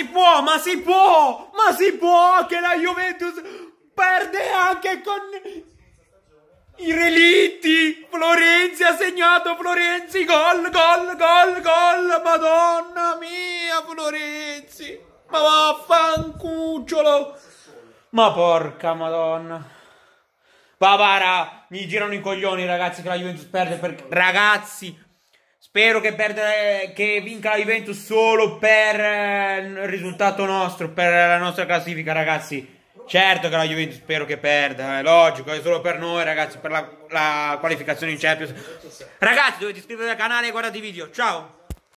si può, ma si può, ma si può che la Juventus perde anche con i relitti. Florenzi ha segnato, Florenzi, gol, gol, gol, gol, madonna mia, Florenzi. Ma vaffanculo. Ma porca madonna. Papara, mi girano i coglioni ragazzi che la Juventus perde perché... Ragazzi, Spero che, perde, che vinca la Juventus solo per eh, il risultato nostro, per la nostra classifica, ragazzi. Certo che la Juventus spero che perda, è logico, è solo per noi ragazzi, per la, la qualificazione in Champions. Ragazzi dovete iscrivervi al canale e guardate i video, ciao!